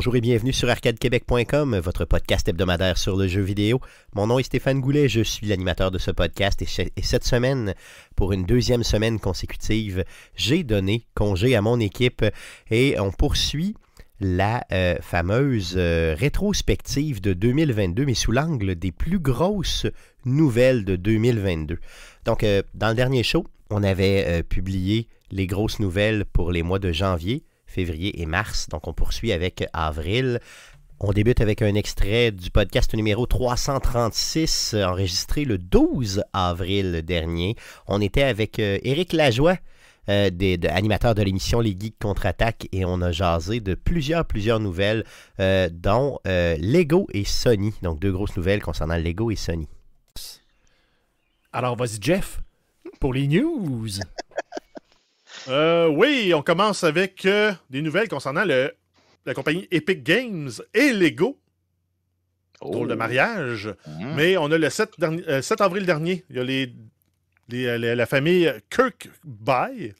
Bonjour et bienvenue sur arcadequebec.com, votre podcast hebdomadaire sur le jeu vidéo. Mon nom est Stéphane Goulet, je suis l'animateur de ce podcast et, cette semaine, pour une deuxième semaine consécutive, j'ai donné congé à mon équipe et on poursuit la euh, fameuse euh, rétrospective de 2022, mais sous l'angle des plus grosses nouvelles de 2022. Donc, euh, dans le dernier show, on avait publié les grosses nouvelles pour les mois de janvier, février et mars. Donc, on poursuit avec avril. On débute avec un extrait du podcast numéro 336, euh, enregistré le 12 avril dernier. On était avec euh, Éric Lajoie, euh, des, animateurs animateur de l'émission Les Geeks contre-attaque, et on a jasé de plusieurs, plusieurs nouvelles, dont Lego et Sony. Donc, deux grosses nouvelles concernant Lego et Sony. Alors, vas-y, Jeff, pour les news. Euh, oui, on commence avec euh, des nouvelles concernant la compagnie Epic Games et Lego. Oh. de mariage. Mm. Mais on a le 7, euh, avril dernier, il y a la famille Kirkby,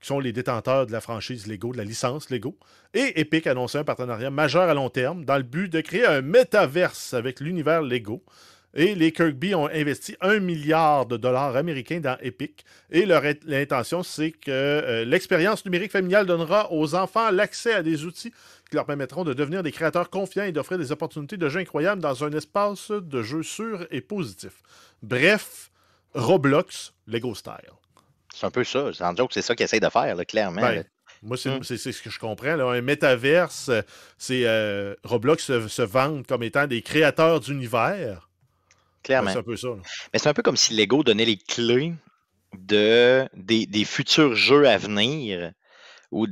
qui sont les détenteurs de la franchise Lego, de la licence Lego. Et Epic a annoncé un partenariat majeur à long terme dans le but de créer un métaverse avec l'univers Lego. Et les Kirkby ont investi un milliard de dollars américains dans Epic. Et leur intention, c'est que euh, l'expérience numérique familiale donnera aux enfants l'accès à des outils qui leur permettront de devenir des créateurs confiants et d'offrir des opportunités de jeu incroyables dans un espace de jeu sûr et positif. Bref, Roblox, Lego Style. C'est un peu ça. c'est ça qu'ils essayent de faire, clairement. Ben, moi, hmm. c'est ce que je comprends. Un métaverse, c'est euh, Roblox se, se comme étant des créateurs d'univers Clairement. c'est un peu ça. Mais c'est un peu comme si Lego donnait les clés de, des, futurs jeux à venir ou,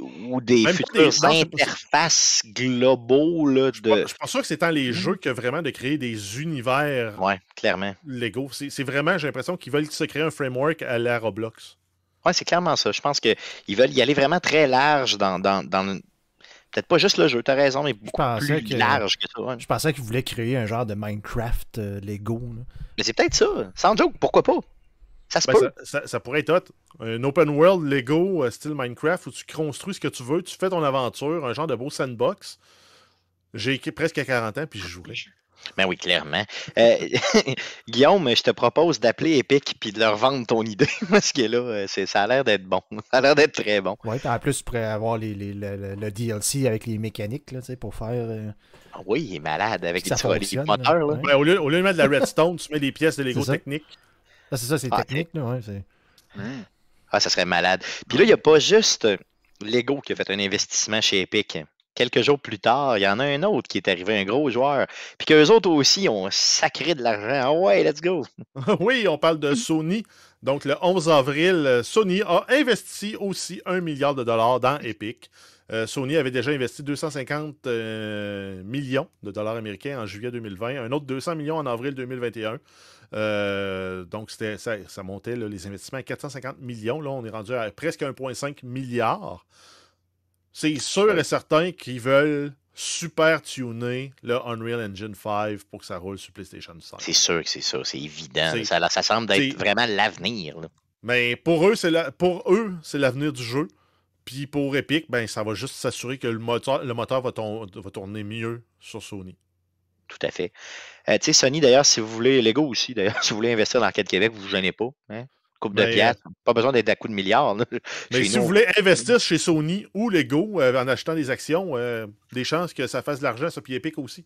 ou des futures interfaces globaux. je, pense, que c'est tant les hmm. jeux que vraiment de créer des univers ouais, clairement. Lego. C'est vraiment, j'ai l'impression qu'ils veulent se créer un framework à la Roblox. Oui, c'est clairement ça. Je pense qu'ils veulent y aller vraiment très large dans, dans, dans, Peut-être pas juste le jeu, t'as raison, mais beaucoup plus large que ça. Hein. Je pensais qu'ils voulaient créer un genre de Minecraft euh, Lego. Mais c'est peut-être ça. Sans joke, pourquoi pas? Ça ben, pourrait être hot. Un open world Lego euh, style Minecraft où tu construis ce que tu veux, tu fais ton aventure, un genre de beau sandbox. J'ai écrit presque 40 ans, puis je jouerai. Ben oui, clairement. Euh, Guillaume, je te propose d'appeler Epic puis de leur vendre ton idée parce que là, euh, ça a l'air d'être bon. Ça a l'air d'être très bon. Oui, en plus, tu pourrais avoir le, DLC avec les mécaniques là, pour faire. Euh, ah oui, il est malade avec ça les, les moteurs. au, lieu, de mettre de la redstone, tu mets des pièces de Lego technique. Ah, c'est ça, c'est ah, technique. Là, ouais, hmm. Ah, ça serait malade. Puis là, il n'y a pas juste Lego qui a fait un investissement chez Epic quelques jours plus tard, il y en a un autre qui est arrivé, un gros joueur. Puis qu'eux autres aussi ont sacré de l'argent. Ah ouais, let's go! oui, on parle de Sony. Donc, le 11 avril, euh, Sony a investi aussi un milliard de dollars dans Epic. Euh, Sony avait déjà investi 250 euh, millions de dollars américains en juillet 2020, un autre 200 millions en avril 2021. donc, ça, ça montait les investissements à 450 millions. Là, on est rendu à presque 1,5 milliard. C'est sûr et certain qu'ils veulent super tuner le Unreal Engine 5 pour que ça roule sur PlayStation 5. C'est sûr que c'est ça, c'est évident. Ça, ça, semble être vraiment l'avenir. Mais pour eux, c'est pour eux, c'est l'avenir du jeu. Puis pour Epic, ben, ça va juste s'assurer que le moteur, le moteur va, tourner mieux sur Sony tout à fait. Euh, tu sais, Sony, d'ailleurs, si vous voulez, Lego aussi, d'ailleurs, si vous voulez investir dans Arcade Québec, vous ne vous gênez pas. Hein? coupe de ben, euh, pièces. Pas besoin d'être à coup de milliards. mais si vous voulez investir chez Sony ou Lego euh, en achetant des actions, euh, des chances que ça fasse de l'argent, ça, puis Epic aussi.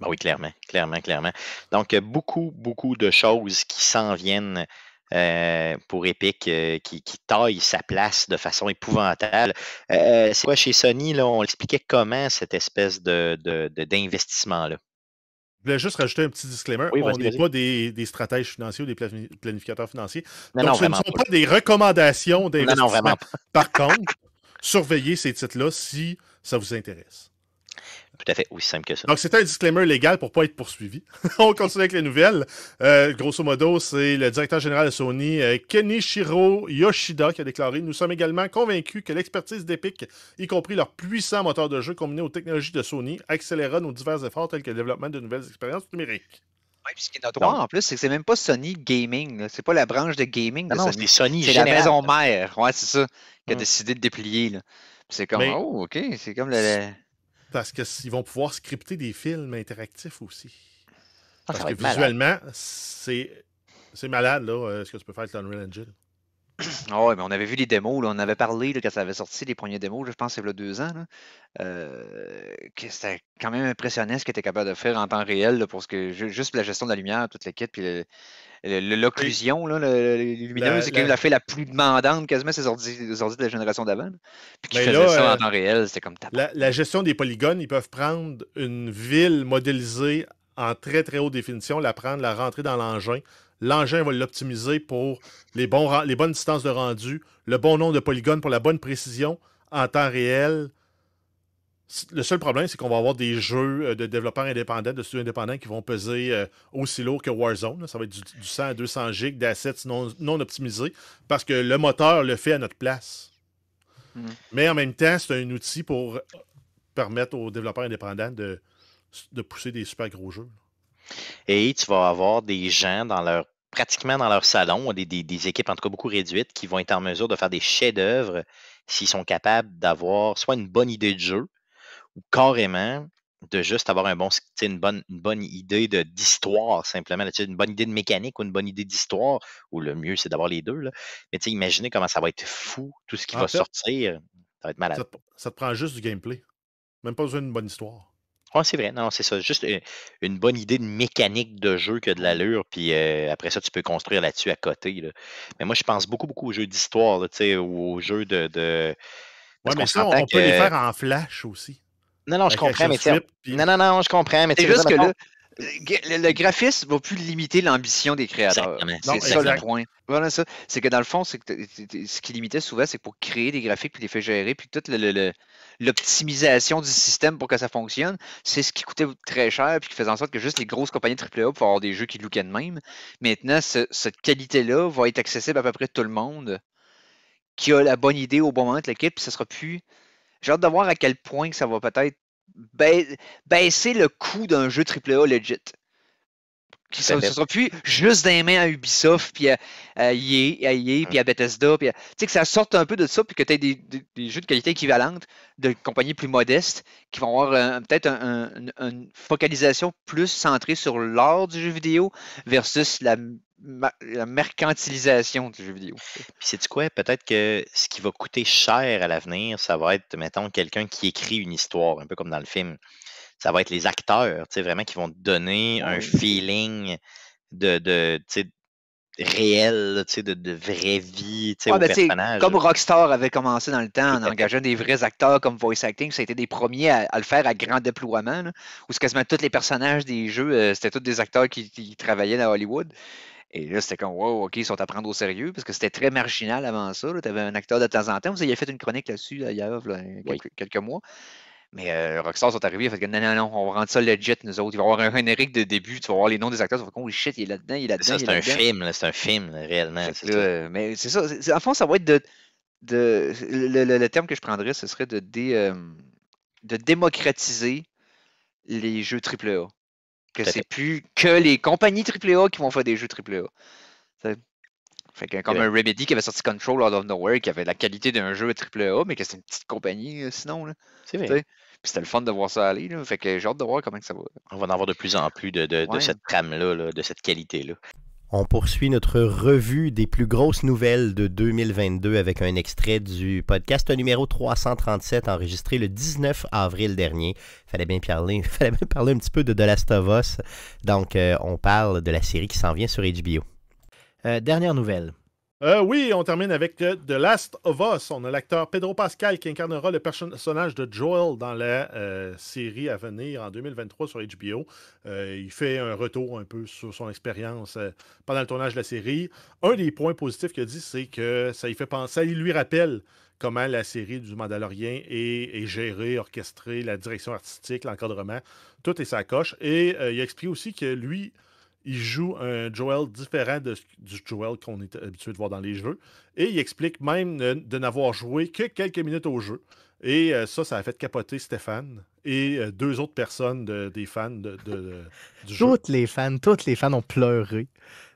Ben oui, clairement, clairement, clairement. Donc, euh, beaucoup, beaucoup de choses qui s'en viennent. pour Epic qui, taillent sa place de façon épouvantable. c'est quoi chez Sony, là, on expliquait comment cette espèce de, d'investissement-là? Je voulais juste rajouter un petit disclaimer. on n'est pas des, stratèges financiers ou des planificateurs financiers. Donc, ce ne sont pas, des recommandations d'investissement. Par contre, surveillez ces titres-là si ça vous intéresse tout à fait aussi simple que ça. Donc, c'était un disclaimer légal pour ne pas être poursuivi. On continue avec les nouvelles. Euh, grosso modo, c'est le directeur général de Sony, euh, Kenichiro Yoshida, qui a déclaré Nous sommes également convaincus que l'expertise d'Epic, y compris leur puissant moteur de jeu combiné aux technologies de Sony, accélérera nos divers efforts tels que le développement de nouvelles expériences numériques. ce qui est notoire en plus, c'est que c'est même pas Sony Gaming. C'est pas la branche de gaming non, C'est Sony C'est la maison mère. Ouais, c'est ça. Qui a mm. décidé de déplier. C'est comme, oh, OK, c'est comme le... Parce qu'ils vont pouvoir scripter des films interactifs aussi. Ah, Parce que visuellement, c'est malade, là, euh, ce que tu peux faire avec l'Unreal Engine. Ah mais on avait vu les démos, on avait parlé quand ça avait sorti les premiers démos, je pense il c'est a deux ans, euh, que c'était quand même impressionnant ce qu'il était capable de faire en temps réel pour ce que juste la gestion de la lumière, toute l'équipe, puis l'occlusion lumineuse, c'est quand même la fait la plus demandante quasiment ces ordinateurs de la génération d'avant. Puis qui faisait ça en euh, temps réel, c'était comme la, la gestion des polygones, ils peuvent prendre une ville modélisée en très très haute définition, la prendre, la rentrer dans l'engin, l'engin va l'optimiser pour les, bonnes distances de rendu, le bon nombre de polygones pour la bonne précision en temps réel. Le seul problème, c'est qu'on va avoir des jeux euh, de développeurs indépendants, de studios indépendants qui vont peser euh, aussi lourd que Warzone. Ça va être du, 100 à 200 gigs d'assets non, optimisés parce que le moteur le fait à notre place. Hmm. Mais en même temps, c'est un outil pour euh, permettre aux développeurs indépendants de pousser des super gros jeux. Et tu vas avoir des gens dans leur pratiquement dans leur salon, des, des, équipes en tout cas beaucoup réduites qui vont être en mesure de faire des chefs-d'œuvre s'ils sont capables d'avoir soit une bonne idée de jeu ou carrément de juste avoir une, bonne, idée d'histoire simplement, une bonne idée de mécanique ou une bonne idée d'histoire, ou le mieux c'est d'avoir les deux. Mais imaginez comment ça va être fou, tout ce qui va sortir, ça va être malade. Ça te, ça te prend juste du gameplay, même pas besoin d'une bonne histoire. Oui, ah, c'est vrai. Non, c'est ça. Juste une, bonne idée de mécanique de jeu que de l'allure, puis après ça, tu peux construire là-dessus à côté. Mais moi, je pense beaucoup, beaucoup aux jeux d'histoire, tu sais, aux jeux de. de... Ouais, mais ça, on, peut les faire en flash aussi. Non, non, je comprends, mais Non, non, non, je comprends, mais juste que là, le graphisme va plus limiter l'ambition des créateurs. C'est ça le point. C'est que dans le fond, c'est ce qui limitait souvent, c'est pour créer des graphiques puis les faire gérer, puis toute l'optimisation du système pour que ça fonctionne, c'est ce qui coûtait très cher puis qui faisait en sorte que juste les grosses compagnies AAA pouvaient avoir des jeux qui lookaient de même. Maintenant, cette qualité-là va être accessible à peu près tout le monde qui a la bonne idée au bon moment de l'équipe, puis ça sera plus. J'ai hâte de voir à quel point que ça va peut-être baisser le coût d'un jeu AAA legit. Ce ne sera plus juste des mains à Ubisoft, puis à, à EA, e hum. puis à Bethesda. Puis Tu sais, que ça sorte un peu de ça, puis que tu as des, jeux de qualité équivalente de compagnies plus modestes qui vont avoir euh, peut-être une focalisation plus centrée sur l'art du jeu vidéo versus la la mercantilisation du jeu vidéo. Puis c'est quoi? Peut-être que ce qui va coûter cher à l'avenir, ça va être, mettons, quelqu'un qui écrit une histoire, un peu comme dans le film. Ça va être les acteurs, tu sais, vraiment qui vont donner ah un feeling de, tu sais, réel, tu sais, de, vraie vie, ben, tu sais, personnage. Comme Rockstar avait commencé dans le temps en engageant des vrais acteurs comme voice acting, ça a été des premiers à, le faire à grand déploiement, où quasiment tous les personnages des jeux, euh, c'était tous des acteurs qui, qui travaillaient dans Hollywood. Et là, c'était comme, wow, OK, ils sont à prendre au sérieux, parce que c'était très marginal avant ça. Tu avais un acteur de temps en temps. Vous avez fait une chronique là-dessus, il y a quelques, mois. Mais euh, Rockstar sont arrivés, ils ont fait que non, non, non, on va rendre ça legit, nous autres. Il va y avoir un générique de début, tu vas voir les noms des acteurs, tu vas faire, oh shit, il est là-dedans, il est là-dedans. Ça, c'est un film, c'est un film, réellement. Mais c'est ça. En fond, ça va être de. de le, terme que je prendrais, ce serait de, euh, de démocratiser les jeux AAA. Que c'est plus que les compagnies AAA qui vont faire des jeux AAA. Fait que, comme un Remedy qui avait sorti Control Out of Nowhere, qui avait la qualité d'un jeu AAA, mais que c'est une petite compagnie euh, sinon. C'est vrai. c'était le fun de voir ça aller. Fait que j'ai hâte de voir comment ça va. On va en avoir de plus en plus de, de, cette trame là, de cette qualité-là. On poursuit notre revue des plus grosses nouvelles de 2022 avec un extrait du podcast numéro 337 enregistré le 19 avril dernier. Fallait bien parler, fallait bien parler un petit peu de The Last of Us. Donc, euh, on parle de la série qui s'en vient sur HBO. Euh, dernière nouvelle. Euh, oui, on termine avec euh, The Last of Us. On a l'acteur Pedro Pascal qui incarnera le personnage de Joel dans la euh, série à venir en 2023 sur HBO. il fait un retour un peu sur son expérience pendant le tournage de la série. Un des points positifs qu'il a dit, c'est que ça lui fait penser, ça lui rappelle comment la série du Mandalorien est, gérée, orchestrée, la direction artistique, l'encadrement, tout est sa coche. Et il explique aussi que lui, il joue un Joel différent de, du Joel qu'on est habitué de voir dans les jeux. Et il explique même de, n'avoir joué que quelques minutes au jeu. Et euh, ça, ça a fait capoter Stéphane et euh, deux autres personnes des fans de, du jeu. Toutes les fans, toutes les fans ont pleuré.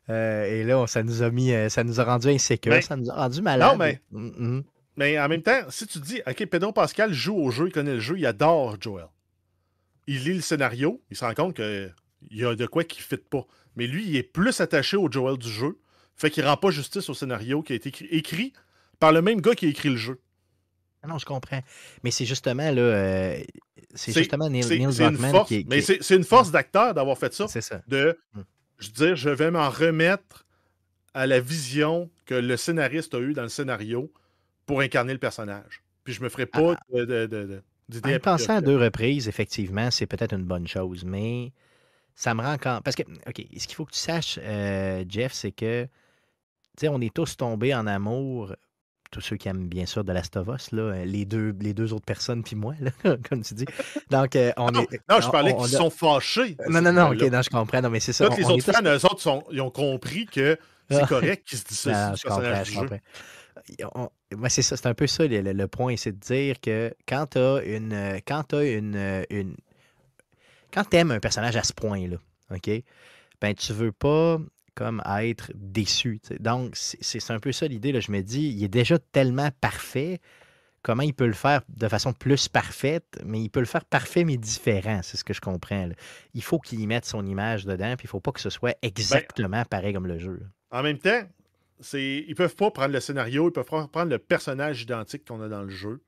Euh, et là, ça nous a mis, ça nous a rendu insécure, ben, ça nous a rendu malade. Non, mais, mm-hmm. mais en même temps, si tu dis, OK, Pedro Pascal joue au jeu, il connaît le jeu, il adore Joel. Il lit le scénario, il se rend compte que il y a de quoi qui ne fit pas. Mais lui, il est plus attaché au Joel du jeu. Fait qu'il rend pas justice au scénario qui a été écrit, par le même gars qui a écrit le jeu. Ah non, je comprends. Mais c'est justement là. Euh, c'est justement Neil, qui, Mais c'est une force d'acteur d'avoir fait ça. C'est ça. De mm. je dire, je vais m'en remettre à la vision que le scénariste a eue dans le scénario pour incarner le personnage. Puis je me ferai pas d'idée. Ah, ah. de, à deux reprises, effectivement, c'est peut-être une bonne chose, mais ça me rend quand. Parce que, OK, ce qu'il faut que tu saches, euh, Jeff, c'est que, tu sais, on est tous tombés en amour, tous ceux qui aiment bien sûr de l'Astovos, là, les, deux, les deux autres personnes, puis moi, là, comme tu dis. Donc, euh, on ah non, est. Non, je parlais qu'ils se sont fâchés. Euh, non, non, non, OK, non, je comprends. Non, mais c'est ça. les autres fans, eux autres, ils ont compris que c'est correct qu'ils se disent je comprends, je comprends. c'est ça, c'est un peu ça le, point, c'est de dire que quand tu as une, une quand tu aimes un personnage à ce point-là, OK, ben tu veux pas comme être déçu. Donc, c'est un peu ça l'idée. Là. Je me dis, il est déjà tellement parfait. Comment il peut le faire de façon plus parfaite, mais il peut le faire parfait mais différent, c'est ce que je comprends. Il faut qu'il y mette son image dedans, puis il faut pas que ce soit ben, exactement pareil comme le jeu. En même temps, c'est ils peuvent pas prendre le scénario, ils peuvent pas prendre le personnage identique qu'on a dans le jeu,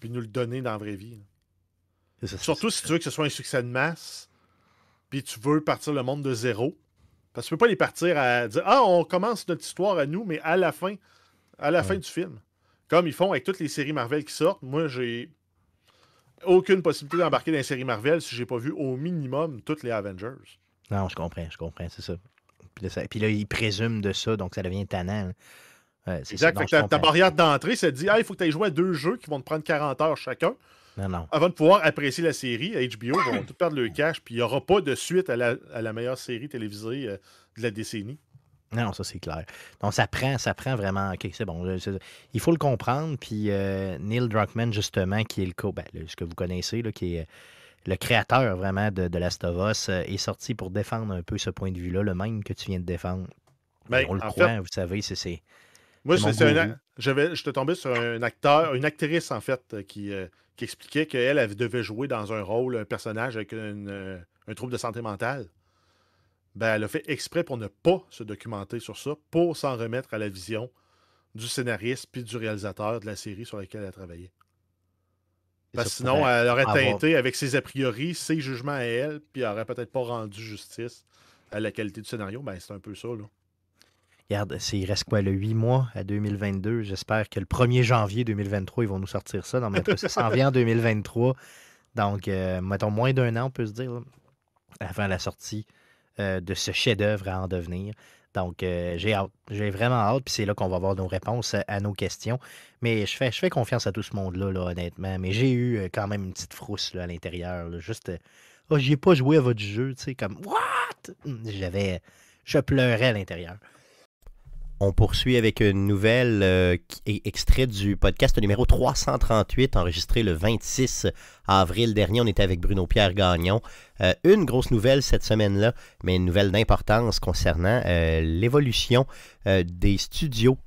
puis nous le donner dans la vraie vie. Surtout si tu veux que ce soit un succès de masse, puis tu veux partir le monde de zéro. Parce que tu peux pas les partir à dire Ah, on commence notre histoire à nous, mais à la fin, à la fin du film. Comme ils font avec toutes les séries Marvel qui sortent, moi j'ai aucune possibilité d'embarquer dans les séries Marvel si j'ai pas vu au minimum toutes les Avengers. Non, je comprends, je comprends, c'est ça. Puis là, ils présument de ça, donc ça devient tannant. Hein. exact. ta, barrière d'entrée, ça te dit Ah, il faut que tu ailles jouer à deux jeux qui vont te prendre 40 heures chacun. Avant de pouvoir apprécier la série, HBO vont tout perdre le cash, puis il n'y aura pas de suite à la, meilleure série télévisée euh, de la décennie. Non, ça c'est clair. Donc ça prend, ça prend vraiment. OK, c'est bon. il faut le comprendre. Puis euh, Neil Druckmann, justement, qui est le co ben, ce que vous connaissez, qui est euh, le créateur vraiment de, Last of Us, est sorti pour défendre un peu ce point de vue-là, le même que tu viens de défendre. Ben, on le croit, vous savez, c'est moi, Je te tombé sur un acteur, une actrice, en fait, euh, euh, qui, expliquait qu'elle elle devait jouer dans un rôle, un personnage avec euh, un trouble de santé mentale. Ben, elle a fait exprès pour ne pas se documenter sur ça, pour s'en remettre à la vision du scénariste puis du réalisateur de la série sur laquelle elle travaillait. Parce sinon, elle aurait teinté avec ses a priori, ses jugements à elle, puis elle aurait peut-être pas rendu justice à la qualité du scénario. Ben, c'est un peu ça, là. Regarde, il reste quoi, le 8 mois à 2022? J'espère que le 1er janvier 2023, ils vont nous sortir ça. Non, mais ça vient en 2023. Donc, euh, mettons, moins d'un an, on peut se dire, avant la sortie euh, de ce chef-d'œuvre à en devenir. Donc, euh, j'ai J'ai vraiment hâte. Puis c'est là qu'on va avoir nos réponses à, nos questions. Mais je fais, confiance à tout ce monde-là, honnêtement. Mais j'ai eu quand même une petite frousse à l'intérieur. juste, oh, pas joué à votre jeu. Tu sais, comme, what? J'avais, je pleurais à l'intérieur. On poursuit avec une nouvelle euh, extrait du podcast numéro 338, enregistré le 26 avril dernier. On était avec Bruno Pierre Gagnon. Euh, une grosse nouvelle cette semaine-là, mais une nouvelle d'importance concernant euh, l'évolution des studios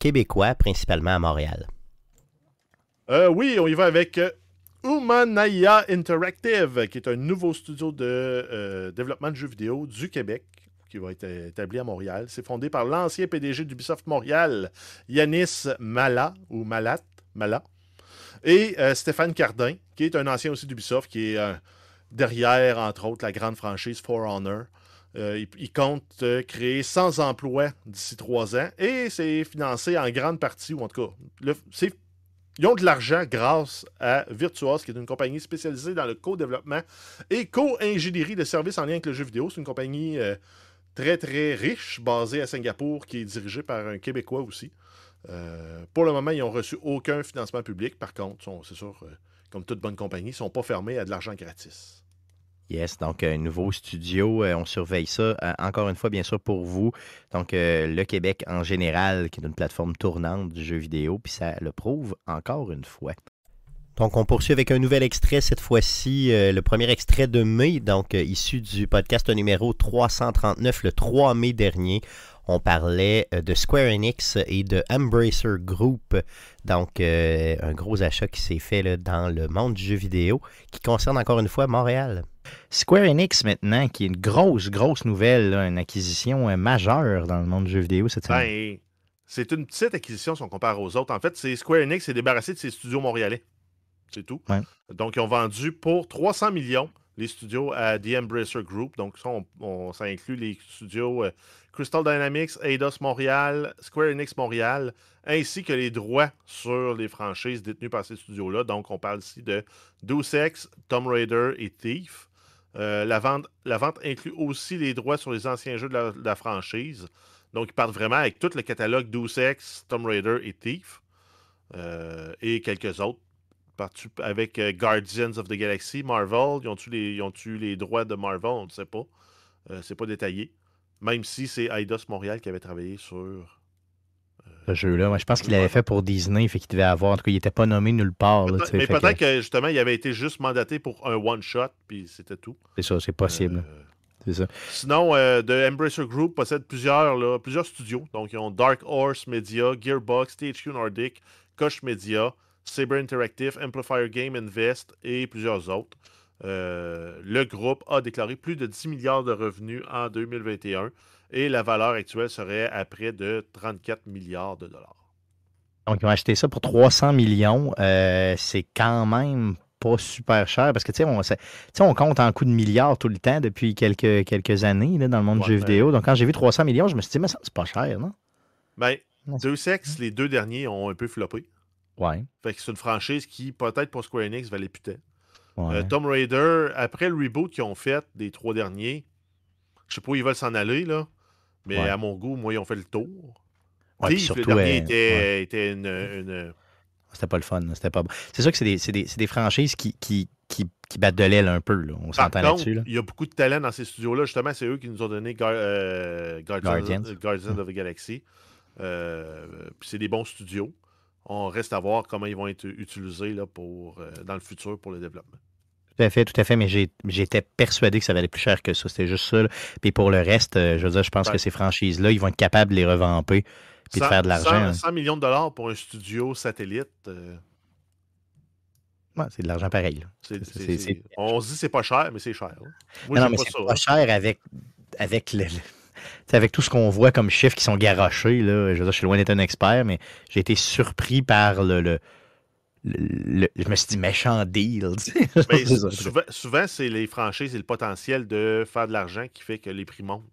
québécois, principalement à Montréal. oui, on y va avec Oumanaïa Interactive, qui est un nouveau studio de développement de jeux vidéo du Québec qui va être établi à Montréal. C'est fondé par l'ancien PDG d'Ubisoft Montréal, Yanis Mala, ou Malat, Mala, et euh, Stéphane Cardin, qui est un ancien aussi d'Ubisoft, qui est euh, derrière, entre autres, la grande franchise For Honor. Euh, il, compte créer 100 emplois d'ici 3 ans et c'est financé en grande partie, ou en tout cas, ils ont de l'argent grâce à Virtuos, qui est une compagnie spécialisée dans le co-développement et co-ingénierie de services en lien avec le jeu vidéo. C'est une compagnie très, très riche, basé à Singapour, qui est dirigé par un Québécois aussi. Euh, pour le moment, ils n'ont reçu aucun financement public. Par contre, c'est sûr, euh, comme toute bonne compagnie, ils ne sont pas fermés à de l'argent gratis. Yes, donc euh, un nouveau studio, on surveille ça. encore une fois, bien sûr, pour vous. Donc, le Québec en général, qui est une plateforme tournante du jeu vidéo, puis ça le prouve encore une fois. Donc, on poursuit avec un nouvel extrait, cette fois-ci, euh, le premier extrait de mai, donc euh, issu du podcast numéro 339, le 3 mai dernier. On parlait euh, de Square Enix et de Embracer Group, donc un gros achat qui s'est fait dans le monde du jeu vidéo, qui concerne encore une fois Montréal. Square Enix maintenant, qui est une grosse, grosse nouvelle, une acquisition majeure dans le monde du jeu vidéo cette semaine. Ben, c'est une petite acquisition si on compare aux autres. En fait, c'est Square Enix s'est débarrassé de ses studios montréalais. C'est tout. Donc, ils ont vendu pour 300 millions les studios à The Embracer Group. Donc, ça, ça inclut les studios euh, Crystal Dynamics, Eidos Montréal, Square Enix Montréal, ainsi que les droits sur les franchises détenues par ces studios-là. Donc, on parle ici de Deus Ex, Tomb Raider et Thief. Euh, la, vente, la vente inclut aussi les droits sur les anciens jeux de la, franchise. Donc, ils partent vraiment avec tout le catalogue Deus Ex, Tomb Raider et Thief. Euh, et quelques autres avec euh, Guardians of the Galaxy, Marvel, ils ont tu les, ils ont les droits de Marvel, on ne sait pas. Euh, c'est pas détaillé. Même si c'est Eidos Montréal qui avait travaillé sur. Ce euh, jeu-là, moi, je pense qu'il l'avait fait pour Disney, fait qu'il devait avoir. En tout cas, il n'était pas nommé nulle part. mais peut-être que... justement, il avait été juste mandaté pour un one-shot, puis c'était tout. C'est ça, c'est possible. Sinon, The Embracer Group possède plusieurs, plusieurs studios. Donc, ils ont Dark Horse Media, Gearbox, THQ Nordic, Koch Media, Saber Interactive, Amplifier Game Invest et plusieurs autres. Euh, le groupe a déclaré plus de 10 milliards de revenus en 2021 et la valeur actuelle serait à près de 34 milliards de dollars. Donc, ils ont acheté ça pour 300 millions. Euh, c'est quand même pas super cher parce que, tu sais, on, compte en coups de milliards tout le temps depuis quelques, années dans le monde du jeu ben vidéo. Donc, quand j'ai vu 300 millions, je me suis dit, mais ça, c'est pas cher, non? Ben, Deus les deux derniers ont un peu floppé c'est une franchise qui, peut-être pour Square Enix, valait putain. Euh, Tom Raider, après le reboot qu'ils ont fait des trois derniers, je sais pas où ils veulent s'en aller, là. Mais à mon goût, moi, ils ont fait le tour. Ouais, surtout, le dernier était, une, C'était pas le fun. C'était pas C'est sûr que c'est des, des, des, franchises qui, qui, qui, battent de l'aile un peu. Là. On s'entend là-dessus. Il y a beaucoup de talent dans ces studios-là. Justement, c'est eux qui nous ont donné euh, Guardians, of the hmm. Galaxy. Euh, c'est des bons studios on reste à voir comment ils vont être utilisés là, pour, euh, dans le futur pour le développement. Tout à fait, tout à fait, mais j'étais persuadé que ça valait plus cher que ça. C'était juste ça. Puis pour le reste, euh, je veux dire, je pense que ces franchises-là, ils vont être capables de les revamper puis de faire de l'argent. 100, hein. millions de dollars pour un studio satellite. Euh. c'est de l'argent pareil. on se dit que c'est pas cher, mais c'est cher. non, mais c'est pas hein. cher avec, avec le, avec tout ce qu'on voit comme chiffres qui sont garochés, là, je, suis loin d'être un expert, mais j'ai été surpris par le, le je me suis dit méchant deal. Ben, souvent, souvent c'est les franchises et le potentiel de faire de l'argent qui fait que les prix montent.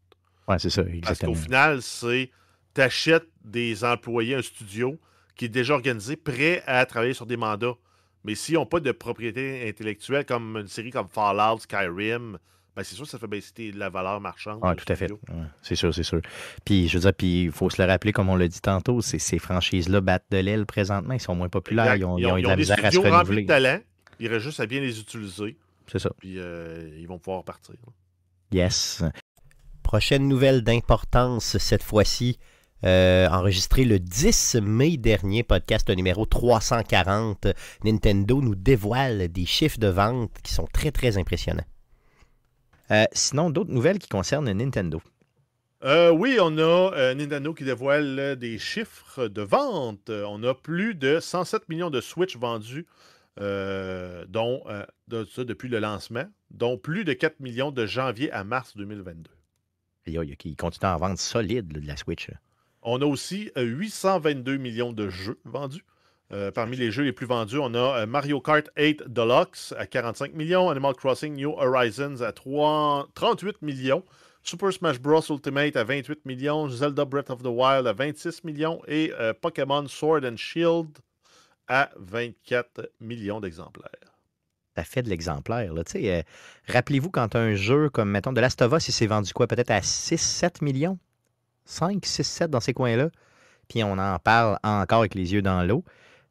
Oui, c'est ça. Exactement. Parce qu'au final, c'est t'achètes des employés un studio qui est déjà organisé, prêt à travailler sur des mandats. Mais s'ils n'ont pas de propriété intellectuelle comme une série comme Fallout, Skyrim, ben, c'est sûr ça fait baisser la valeur marchande. Ah, tout à fait. c'est sûr, c'est sûr. Puis, je veux dire, puis il faut se le rappeler, comme on l'a dit tantôt, ces franchises-là battent de l'aile présentement. Ils sont moins populaires. Ils ont, de la misère à se De talent. Il reste juste à bien les utiliser. C'est ça. Puis, euh, ils vont pouvoir partir. Yes. Prochaine nouvelle d'importance cette fois-ci. Euh, enregistré le 10 mai dernier, podcast numéro 340, Nintendo nous dévoile des chiffres de vente qui sont très très impressionnants. Euh, sinon, d'autres nouvelles qui concernent Nintendo. Euh, oui, on a euh, Nintendo qui dévoile des chiffres de vente. On a plus de 107 millions de Switch vendus dont, ça, depuis le lancement, dont plus de 4 millions de janvier à mars 2022. Il continue à en vendre solide de la Switch. On a aussi 822 millions de jeux vendus euh, parmi les jeux les plus vendus, on a euh, Mario Kart 8 Deluxe à 45 millions, Animal Crossing New Horizons à 3... 38 millions, Super Smash Bros. Ultimate à 28 millions, Zelda Breath of the Wild à 26 millions et euh, Pokémon Sword and Shield à 24 millions d'exemplaires ça fait de l'exemplaire. sais, Rappelez-vous quand un jeu comme, mettons, de Last of Us, il s'est vendu quoi? Peut-être à 6-7 millions? 5, 6, 7 dans ces coins-là. Puis on en parle encore avec les yeux dans l'eau.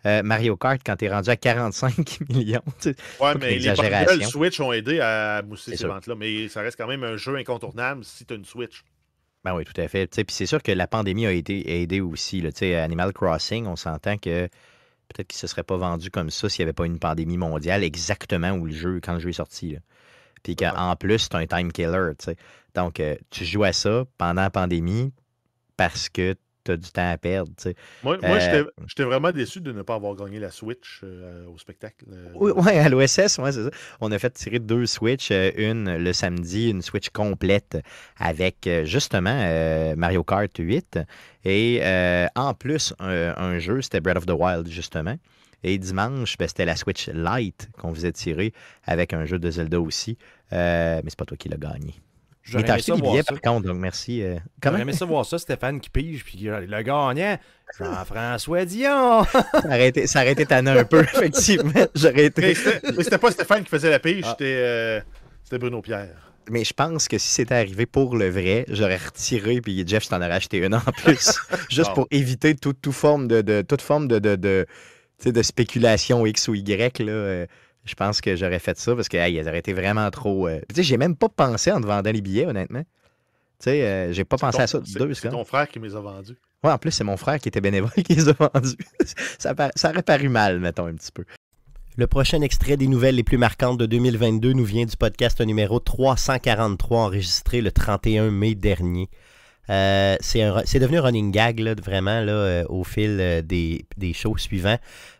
Euh, Mario Kart quand tu es rendu à 45 millions. mais les Switch ont aidé à mousser ces ventes-là, mais ça reste quand même un jeu incontournable si tu as une Switch. Ben oui, tout à fait. Puis c'est sûr que la pandémie a aidé aussi. Là. Animal Crossing, on s'entend que peut-être qu'il ne se serait pas vendu comme ça s'il n'y avait pas une pandémie mondiale, exactement où le jeu, quand le jeu est sorti. Puis qu'en plus, c'est un time killer. Donc, euh, tu joues à ça pendant la pandémie parce que tu as du temps à perdre. Moi, euh, j'étais vraiment déçu de ne pas avoir gagné la Switch euh, au spectacle. Euh, oui, ouais, à l'OSS, ouais, c'est ça. On a fait tirer deux Switch, une le samedi, une Switch complète avec justement Mario Kart 8 et en plus un, jeu, c'était Breath of the Wild justement. Et dimanche, ben, c'était la Switch Lite qu'on faisait tirer avec un jeu de Zelda aussi. mais c'est pas toi qui l'as gagné. Mais t'as acheté des billets, par contre, donc merci. Euh, j'aurais aimé ça voir ça, Stéphane qui pige, puis le gagnant, Jean-François Dion. ça aurait été tanné un peu, effectivement. J'aurais été... C'était pas Stéphane qui faisait la pige, ah. euh, c'était Bruno Pierre. Mais je pense que si c'était arrivé pour le vrai, j'aurais retiré, puis Jeff, je t'en aurais acheté une en plus, juste pour éviter toute, forme de, toute forme de, de, de, de spéculation X ou Y. Là, euh, je pense que j'aurais fait ça parce que auraient été vraiment trop. Euh. Tu sais, j'ai même pas pensé en te vendant les billets, honnêtement. Tu sais, euh, j'ai pas pensé à ça deux C'est ton frère qui me les a vendus. Ouais, en plus, c'est mon frère qui était bénévole qui les a vendus. ça, ça aurait paru mal, mettons, un petit peu. Le prochain extrait des nouvelles les plus marquantes de 2022 nous vient du podcast numéro 343 enregistré le 31 mai dernier. Euh, c'est devenu un running gag vraiment là, au fil des, des, shows suivants.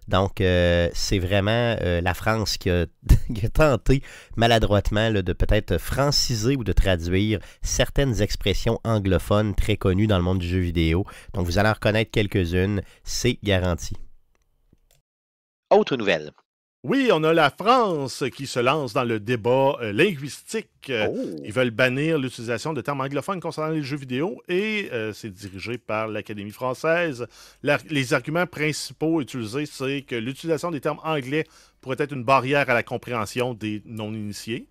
Donc, euh, c'est vraiment euh, la France qui a, tenté maladroitement de peut-être franciser ou de traduire certaines expressions anglophones très connues dans le monde du jeu vidéo. Donc, vous allez en reconnaître quelques-unes, c'est garanti. Autre nouvelle. Oui, on a la France qui se lance dans le débat euh, linguistique. Euh, oh. Ils veulent bannir l'utilisation de termes anglophones concernant les jeux vidéo et euh, c'est dirigé par l'Académie française. les arguments principaux utilisés, c'est que l'utilisation des termes anglais pourrait être une barrière à la compréhension des non-initiés.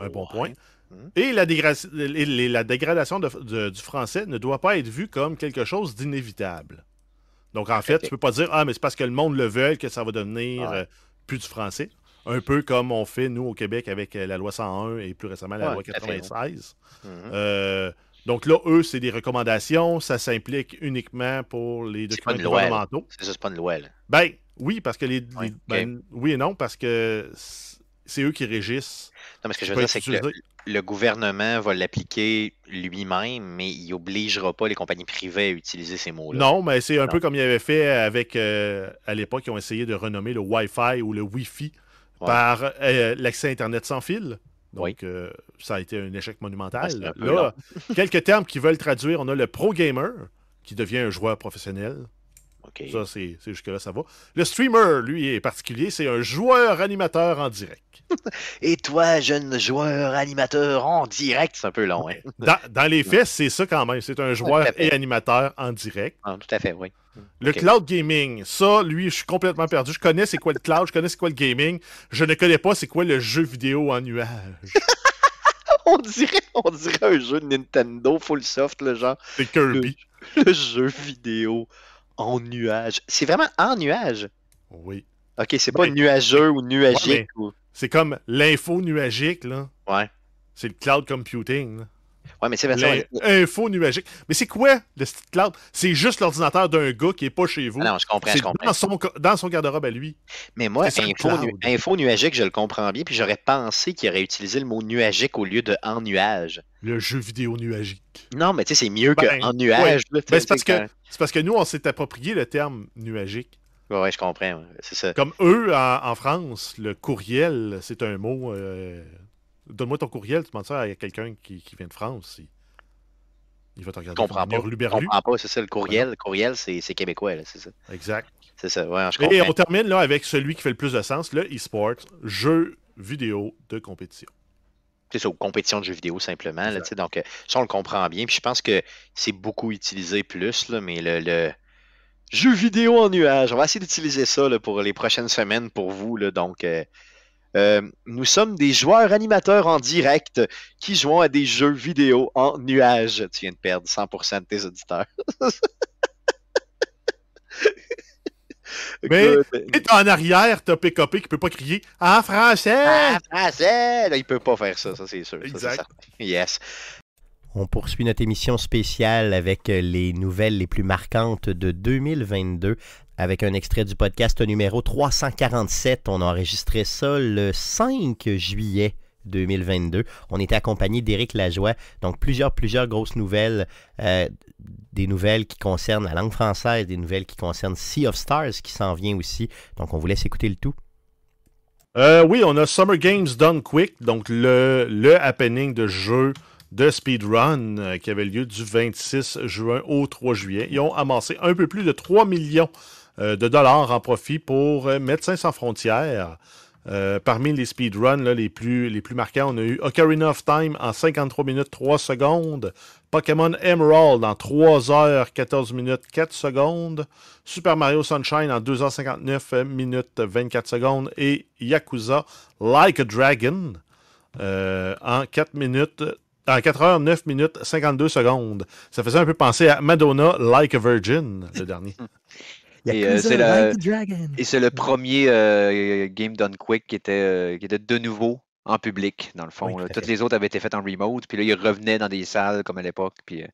Un bon point. Hmm. Et la, dégradation du français ne doit pas être vue comme quelque chose d'inévitable. Donc, en fait, tu ne peux pas dire Ah, mais c'est parce que le monde le veut que ça va devenir plus du français. Un peu comme on fait, nous, au Québec, avec euh, la loi 101 et plus récemment la loi 96. Mm-hmm. Euh, donc là, eux, c'est des recommandations. Ça s'implique uniquement pour les documents gouvernementaux. C'est c'est pas une loi, là. Ben, oui, parce que les. Ben, oui et non, parce que c'est eux qui régissent. Non, mais ce que je veux dire, c'est que le gouvernement va l'appliquer lui-même, mais il n'obligera pas les compagnies privées à utiliser ces mots-là. Non, mais c'est un peu comme il avait fait avec, euh, à l'époque, ils ont essayé de renommer le Wi-Fi ou le Wi-Fi par euh, l'accès l'accès Internet sans fil. Donc, euh, ça a été un échec monumental. Ah, quelques termes qui veulent traduire, on a le pro-gamer, qui devient un joueur professionnel. Ça, c'est jusque-là, ça va. Le streamer, lui, est particulier. C'est un joueur-animateur en direct. Et toi, jeune joueur-animateur en direct, c'est un peu long. Hein? Dans, les faits, c'est ça quand même. C'est un joueur et animateur en direct. Ah, tout à fait, oui. Le cloud gaming, ça, lui, je suis complètement perdu. Je connais c'est quoi le cloud, je connais c'est quoi le gaming. Je ne connais pas c'est quoi le jeu vidéo en nuage. on, dirait, un jeu de Nintendo full soft, le genre. C'est Kirby. le jeu vidéo en nuage. C'est vraiment en nuage? Oui. Ok, c'est pas nuageux ou nuagique. C'est comme l'info nuagique, là. Ouais. C'est le cloud computing. Là. Ouais, mais c'est Info nuagique. Mais c'est quoi le style cloud? C'est juste l'ordinateur d'un gars qui n'est pas chez vous. Ah non, je comprends, Dans son, garde-robe à lui. Mais moi, info, nuagique, je le comprends bien, puis j'aurais pensé qu'il aurait utilisé le mot nuagique au lieu de en nuage. Le jeu vidéo nuagique. Non, mais tu sais, c'est mieux que ben, en nuage. Ben, c'est parce, que, nous, on s'est approprié le terme nuagique. Oui, je comprends. C'est ça. Comme eux, en, France, le courriel, c'est un mot. Euh, Donne-moi ton courriel, tu demandes ça à quelqu'un qui, vient de France. Il, va te regarder. Je comprends pas. Je comprends pas, c'est ça le courriel. Le courriel, c'est québécois, c'est ça. Exact. C'est ça, Et on termine là avec celui qui fait le plus de sens, le e-sport, jeu vidéo de compétition c'est ça, compétition de jeux vidéo simplement. Là, donc, euh, ça, on le comprend bien. Puis je pense que c'est beaucoup utilisé plus, là, mais le, le, jeu vidéo en nuage, on va essayer d'utiliser ça là, pour les prochaines semaines pour vous. donc, euh, euh, nous sommes des joueurs animateurs en direct qui jouons à des jeux vidéo en nuage. Tu viens de perdre 100% de tes auditeurs. Mais es en arrière, t'as Copé, qui peut pas crier en français. En français, il peut pas faire ça, ça c'est sûr. Exact. Ça, yes. On poursuit notre émission spéciale avec les nouvelles les plus marquantes de 2022 avec un extrait du podcast numéro 347. On a enregistré ça le 5 juillet 2022. On était accompagné d'Éric Lajoie. Donc, plusieurs, plusieurs grosses nouvelles. Euh, des nouvelles qui concernent la langue française, des nouvelles qui concernent Sea of Stars qui s'en vient aussi. Donc, on vous laisse écouter le tout. Euh, oui, on a Summer Games Done Quick, donc le, le happening de jeu de speedrun euh, qui avait lieu du 26 juin au 3 juillet. Ils ont amassé un peu plus de 3 millions euh, de dollars en profit pour euh, Médecins sans frontières. Euh, parmi les speedruns les, plus, les marquants, on a eu Ocarina of Time en 53 minutes 3 secondes, Pokémon Emerald en 3 heures 14 minutes 4 secondes, Super Mario Sunshine en 2h59 minutes 24 secondes et Yakuza Like a Dragon en 4 minutes en 4 heures 9 minutes 52 secondes. Ça faisait un peu penser à Madonna Like a Virgin, le dernier. Euh, et c'est le, premier euh, Game Done Quick euh, qui était, de nouveau en public, dans le fond. Toutes les autres avaient été faites en remote, puis là, ils revenaient dans des salles comme à l'époque. Puis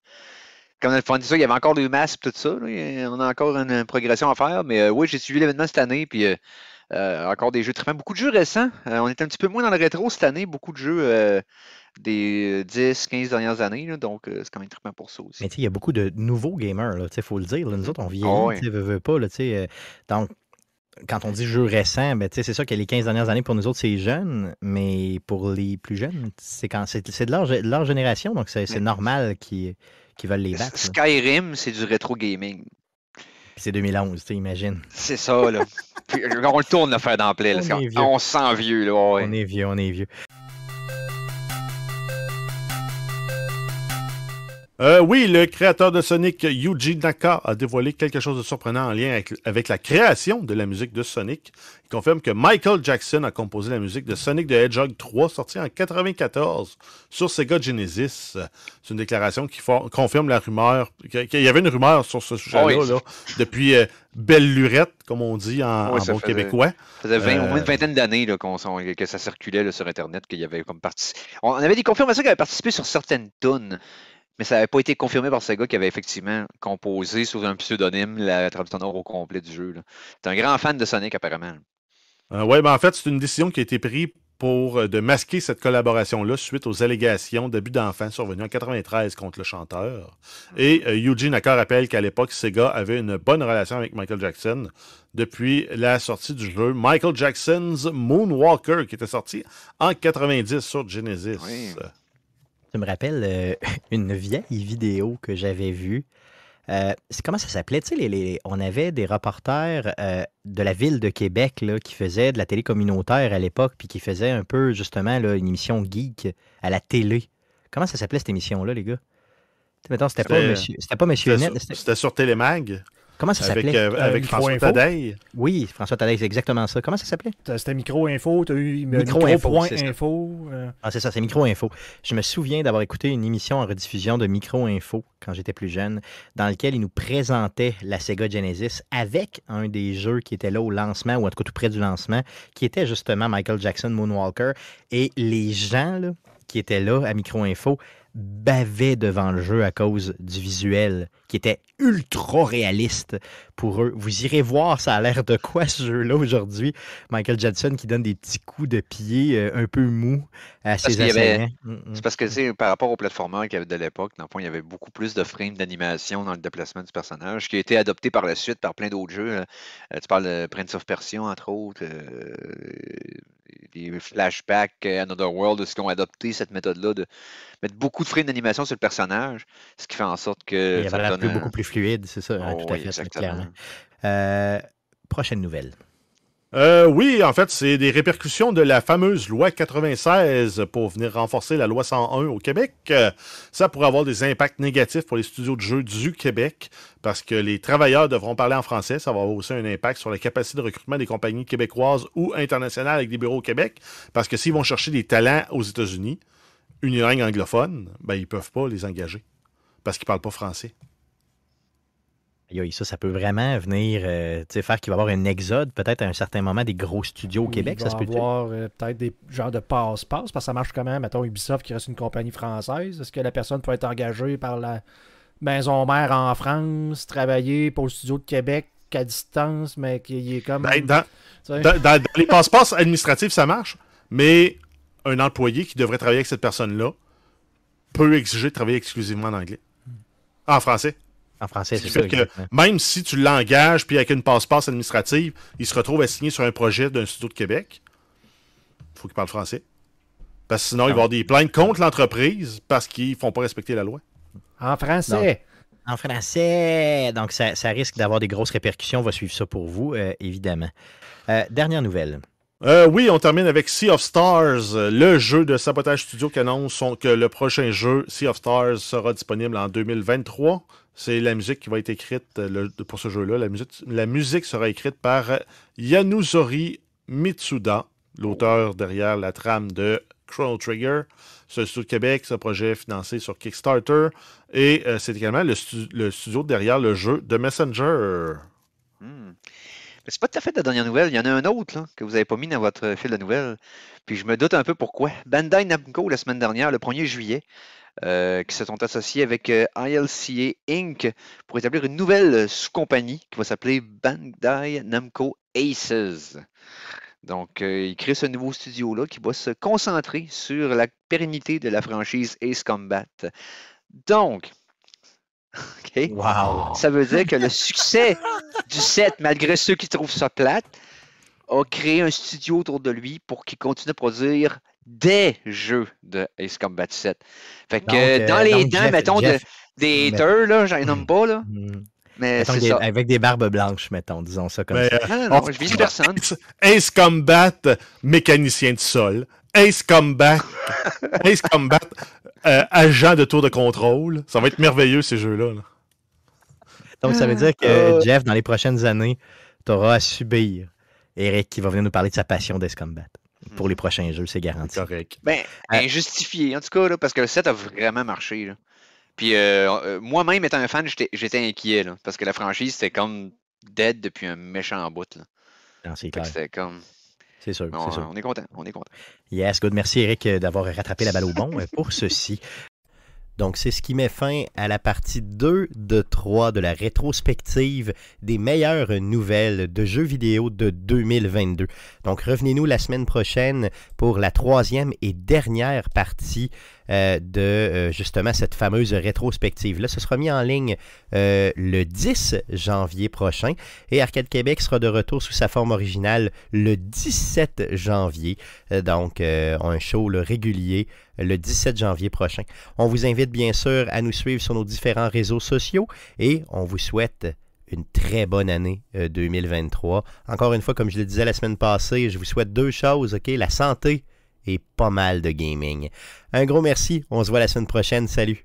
comme on dit ça, il y avait encore du masque, tout ça. On a encore une, progression à faire. Mais oui, j'ai suivi l'événement cette année. Puis encore des jeux très Beaucoup de jeux récents. on est un petit peu moins dans le rétro cette année. Beaucoup de jeux des 10, euh, 15 dernières années. donc, euh, c'est quand même trippant pour ça aussi. Mais il y a beaucoup de nouveaux gamers, il faut le dire. nous mm-hmm. autres, on vieillit, ah on ne veut pas. Euh, donc, quand on dit jeu récent, ben, c'est sûr que les 15 dernières années, pour nous autres, c'est jeunes, mais pour les plus jeunes, c'est quand c'est de leur, génération, donc c'est normal qu'ils veulent les battre. Skyrim, c'est du rétro gaming. C'est 2011, tu imagines. C'est ça, là. on le tourne l'affaire faire On, on, sent vieux, là. Ah on est vieux, on est vieux. Euh, oui, le créateur de Sonic, Yuji Naka, a dévoilé quelque chose de surprenant en lien avec, la création de la musique de Sonic. Il confirme que Michael Jackson a composé la musique de Sonic the Hedgehog 3, sortie en 1994 sur Sega Genesis. C'est une déclaration qui confirme la rumeur, qu'il y avait une rumeur sur ce sujet-là depuis euh, belle lurette, comme on dit en, québécois. Ça faisait au moins une euh, vingtaine d'années que ça circulait sur Internet, qu'il y avait comme On avait des confirmations qu'il avait participé sur certaines tonnes mais ça n'avait pas été confirmé par Sega qui avait effectivement composé sous un pseudonyme la traduction sonore au complet du jeu. C'est un grand fan de Sonic, apparemment. Euh, oui, ben en fait, c'est une décision qui a été prise pour euh, de masquer cette collaboration-là suite aux allégations d'abus d'enfants survenus en 1993 contre le chanteur. Et mm-hmm. euh, Eugene Yuji rappelle qu'à l'époque, Sega avait une bonne relation avec Michael Jackson depuis la sortie du jeu Michael Jackson's Moonwalker qui était sorti en 90 sur Genesis. Tu me rappelles euh, une vieille vidéo que j'avais vue. Euh, comment ça s'appelait? Tu les, on avait des reporters euh, de la ville de Québec qui faisaient de la télé communautaire à l'époque, puis qui faisaient un peu justement une émission geek à la télé. Comment ça s'appelait cette émission-là, les gars? c'était pas, C'était sur Télémag? Comment ça s'appelait? Euh, avec, euh, François Oui, François Tadei, c'est exactement ça. Comment ça s'appelait? C'était Micro Info, tu euh. as ah, eu Micro, Info. C'est ça, c'est Micro Info. Je me souviens d'avoir écouté une émission en rediffusion de Micro Info quand j'étais plus jeune, dans laquelle ils nous présentaient la Sega Genesis avec un des jeux qui était là au lancement, ou en tout cas tout près du lancement, qui était justement Michael Jackson Moonwalker. Et les gens qui étaient là à Micro Info bavaient devant le jeu à cause du visuel qui était ultra réaliste pour eux. Vous irez voir, ça a l'air de quoi ce jeu-là aujourd'hui. Michael Jackson qui donne des petits coups de pied euh, un peu mous à ses assaillants. Mm, mm. C'est parce que c'est par rapport au plateformeur qu'il y avait de l'époque, dans il y avait beaucoup plus de frames d'animation dans le déplacement du personnage, qui a été adopté par la suite par plein d'autres jeux. Hein. Euh, tu parles de Prince of Persia, entre autres. les euh, des flashbacks Another World, ce ont adopté cette méthode-là de mettre beaucoup de frames d'animation sur le personnage, ce qui fait en sorte que beaucoup plus fluide, c'est ça, hein, oh tout à fait, exactement. Euh, prochaine nouvelle. Euh, oui, en fait, c'est des répercussions de la fameuse loi 96 pour venir renforcer la loi 101 au Québec. ça pourrait avoir des impacts négatifs pour les studios de jeux du Québec parce que les travailleurs devront parler en français. Ça va avoir aussi un impact sur la capacité de recrutement des compagnies québécoises ou internationales avec des bureaux au Québec parce que s'ils vont chercher des talents aux États-Unis, une langue anglophone, ben, ils ne peuvent pas les engager parce qu'ils ne parlent pas français ça, ça peut vraiment venir euh, faire qu'il va y avoir un exode, peut-être à un certain moment, des gros studios au Québec. ça peut avoir euh, peut-être des genres de passe-passe, parce que ça marche comment, mettons, Ubisoft qui reste une compagnie française. Est-ce que la personne peut être engagée par la maison mère en France, travailler pour le studio de Québec à distance, mais qui est comme. Ben, dans, les passe-passe administratifs, ça marche, mais un employé qui devrait travailler avec cette personne-là peut exiger de travailler exclusivement en anglais. En français. En français, c'est ça. Que même si tu l'engages, puis avec une passe-passe administrative, il se retrouve à signer sur un projet d'un studio de Québec. il faut qu'il parle français. Parce sinon, il va ah avoir des plaintes contre l'entreprise parce qu'ils ne font pas respecter la loi. En français. en français. Donc, ça, risque d'avoir des grosses répercussions. On va suivre ça pour vous, euh, évidemment. Euh, dernière nouvelle. Euh, oui, on termine avec Sea of Stars, le jeu de Sabotage Studio qui annonce que le prochain jeu, Sea of Stars, sera disponible en 2023. C'est la musique qui va être écrite euh, pour ce jeu-là. La musique, la musique sera écrite par euh, Yanusori Mitsuda, l'auteur derrière la trame de Chrono Trigger. ce studio de Québec, ce projet financé sur Kickstarter. Et euh, c'est également le, studio derrière le jeu de Messenger. Hmm. C'est pas tout à fait la dernière nouvelle. Il y en a un autre que vous n'avez pas mis dans votre fil de nouvelles. Puis je me doute un peu pourquoi. Bandai Namco, la semaine dernière, le 1er juillet, euh, qui se sont associés avec euh, ILCA Inc. pour établir une nouvelle sous-compagnie qui va s'appeler Bandai Namco Aces. Donc, il euh, ils créent ce nouveau studio-là qui va se concentrer sur la pérennité de la franchise Ace Combat. Donc, ça veut dire que le succès du set, malgré ceux qui trouvent ça plate, a créé un studio autour de lui pour qu'il continue à produire des jeux de Ace Combat 7. Fait que euh, dans les dents, mettons, des deux, mm, là, j'en nomme mm, pas, là. Mm. Mais Avec des barbes blanches, mettons, disons ça comme non, personne. Euh, Ace Combat, mécanicien de sol. Ace Combat, euh, agent de tour de contrôle. Ça va être merveilleux, ces jeux-là. Donc, ça veut dire que oh. Jeff, dans les prochaines années, tu auras à subir Eric qui va venir nous parler de sa passion d'Ace Combat pour les prochains jeux, c'est garanti. Correct. Ben, euh, injustifié, en tout cas, parce que le set a vraiment marché. Puis euh, euh, moi-même, étant un fan, j'étais inquiet, parce que la franchise, c'était comme dead depuis un méchant bout. c'est clair. C'était comme... C'est sûr, On est content, on est content. Yes, good. Merci, Eric, d'avoir rattrapé la balle au bon pour ceci. Donc, c'est ce qui met fin à la partie 2 de 3 de la rétrospective des meilleures nouvelles de jeux vidéo de 2022. Donc, revenez-nous la semaine prochaine pour la troisième et dernière partie euh, de euh, justement cette fameuse rétrospective-là. Ce sera mis en ligne euh, le 10 janvier prochain et Arcade Québec sera de retour sous sa forme originale le 17 janvier. donc, un show le régulier le 17 janvier prochain. On vous invite bien sûr à nous suivre sur nos différents réseaux sociaux et on vous souhaite une très bonne année 2023. Encore une fois, comme je le disais la semaine passée, je vous souhaite deux choses, OK? La santé et pas mal de gaming. Un gros merci, on se voit la semaine prochaine, salut!